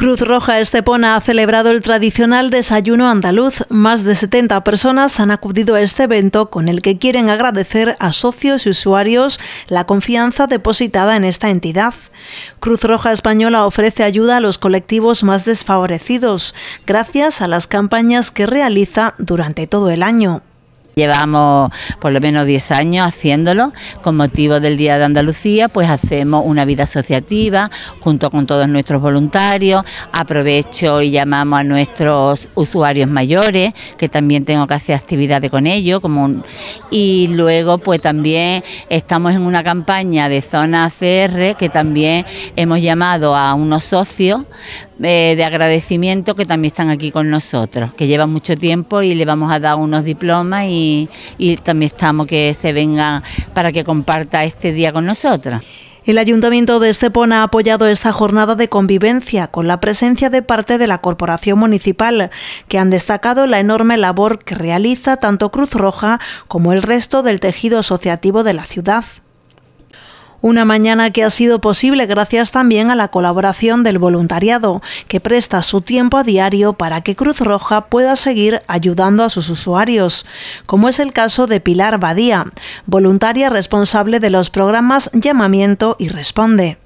Cruz Roja Estepona ha celebrado el tradicional desayuno andaluz. Más de 70 personas han acudido a este evento con el que quieren agradecer a socios y usuarios la confianza depositada en esta entidad. Cruz Roja Española ofrece ayuda a los colectivos más desfavorecidos gracias a las campañas que realiza durante todo el año. Llevamos por lo menos 10 años haciéndolo. Con motivo del Día de Andalucía, pues hacemos una vida asociativa junto con todos nuestros voluntarios. Aprovecho y llamamos a nuestros usuarios mayores, que también tengo que hacer actividades con ellos. Como y luego, pues también estamos en una campaña de zona CR que también hemos llamado a unos socios eh, de agradecimiento que también están aquí con nosotros, que llevan mucho tiempo y le vamos a dar unos diplomas y, también estamos que se venga para que comparta este día con nosotras. El Ayuntamiento de Estepona ha apoyado esta jornada de convivencia con la presencia de parte de la Corporación Municipal, que han destacado la enorme labor que realiza tanto Cruz Roja como el resto del tejido asociativo de la ciudad. Una mañana que ha sido posible gracias también a la colaboración del voluntariado, que presta su tiempo a diario para que Cruz Roja pueda seguir ayudando a sus usuarios, como es el caso de Pilar Badía, voluntaria responsable de los programas Llamamiento y Responde.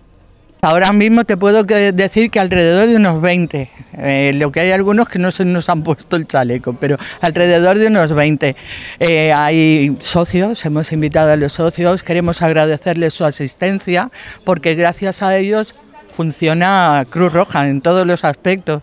Ahora mismo te puedo decir que alrededor de unos 20, eh, lo que hay algunos que no se nos han puesto el chaleco, pero alrededor de unos 20. Eh, hay socios, hemos invitado a los socios, queremos agradecerles su asistencia porque gracias a ellos funciona Cruz Roja en todos los aspectos.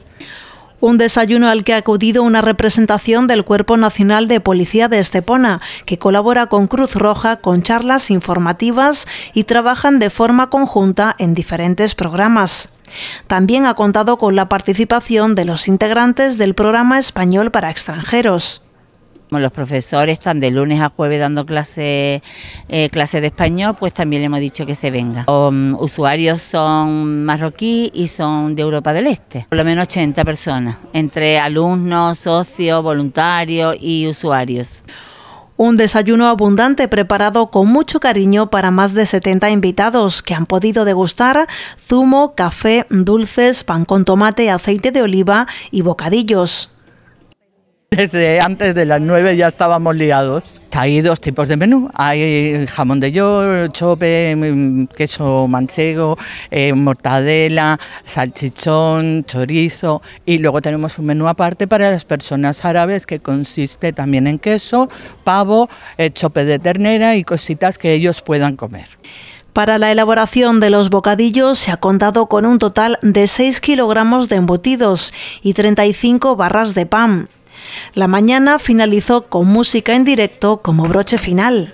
Un desayuno al que ha acudido una representación del Cuerpo Nacional de Policía de Estepona, que colabora con Cruz Roja con charlas informativas y trabajan de forma conjunta en diferentes programas. También ha contado con la participación de los integrantes del programa español para extranjeros los profesores están de lunes a jueves dando clases eh, clase de español, pues también le hemos dicho que se venga. Mm, usuarios son marroquíes y son de Europa del Este, por lo menos 80 personas, entre alumnos, socios, voluntarios y usuarios. Un desayuno abundante preparado con mucho cariño para más de 70 invitados que han podido degustar zumo, café, dulces, pan con tomate, aceite de oliva y bocadillos. Desde antes de las 9 ya estábamos liados. Hay dos tipos de menú. Hay jamón de york, chope, mm, queso manchego, eh, mortadela, salchichón, chorizo. Y luego tenemos un menú aparte para las personas árabes que consiste también en queso, pavo, eh, chope de ternera y cositas que ellos puedan comer. Para la elaboración de los bocadillos se ha contado con un total de 6 kilogramos de embutidos y 35 barras de pan. La mañana finalizó con música en directo como broche final.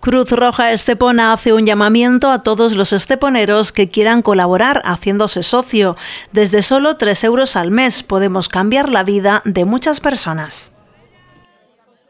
Cruz Roja Estepona hace un llamamiento a todos los esteponeros que quieran colaborar haciéndose socio. Desde solo 3 euros al mes podemos cambiar la vida de muchas personas.